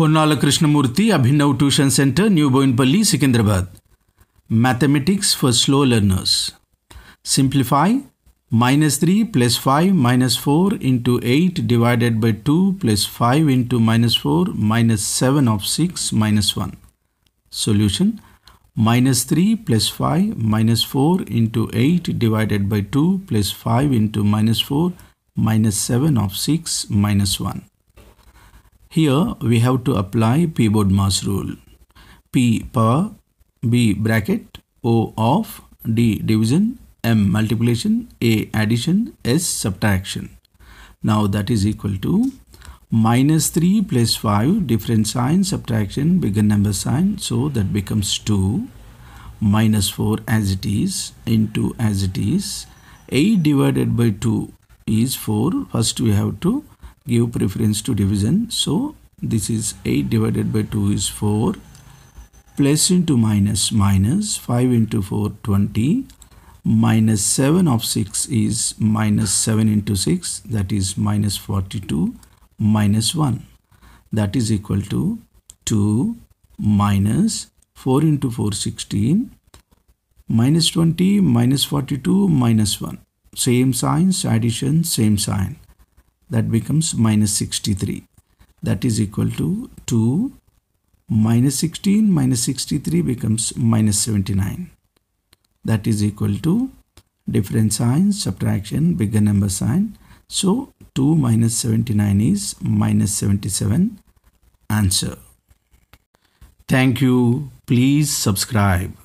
Ponnala Krishnamurthy Abhinav tuition centre new Boinpally Secunderabad mathematics for slow learners simplify minus 3 plus 5 minus 4 into 8 divided by 2 plus 5 into minus 4 minus 7 of 6 minus 1. Solution minus 3 plus 5 minus 4 into 8 divided by 2 plus 5 into minus 4 minus 7 of 6 minus 1. Here we have to apply board mass rule. P power B bracket O of D division M multiplication A addition S subtraction. Now that is equal to minus 3 plus 5 different sign subtraction bigger number sign so that becomes 2 minus 4 as it is into as it is 8 divided by 2 is 4 first we have to give preference to division so this is 8 divided by 2 is 4 plus into minus minus 5 into 4 20 minus 7 of 6 is minus 7 into 6 that is minus 42 minus 1 that is equal to 2 minus 4 into 4 16 minus 20 minus 42 minus 1 same signs addition same sign that becomes minus 63 that is equal to 2 minus 16 minus 63 becomes minus 79 that is equal to different sign subtraction bigger number sign so 2 minus 79 is minus 77 answer thank you please subscribe